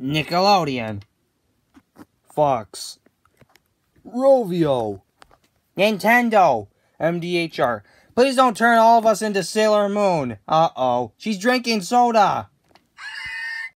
Nickelodeon, Fox, Rovio, Nintendo, MDHR. Please don't turn all of us into Sailor Moon. Uh-oh. She's drinking soda.